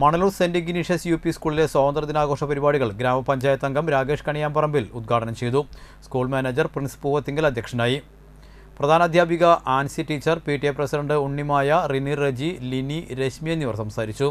Manalur saint Ignatius U P സ്കൂളിലെ സ്വാതന്ത്ര്യ ദിനാഘോഷ പരിപാടികൾ ഗ്രാമപഞ്ചായത്ത് അംഗം രാകേഷ് കണിയാമ്പറമ്പിൽ ഉദ്ഘാടനം ചെയ്തു സ്കൂൾ മാനേജർ പ്രിൻസ് പൂവത്തിങ്കൽ അധ്യക്ഷനായി പ്രധാനാധ്യാപിക Ancy teacher P T A president Unnimaya Rini Reji Lini Reshmi എന്നിവർ സംസാരിച്ചു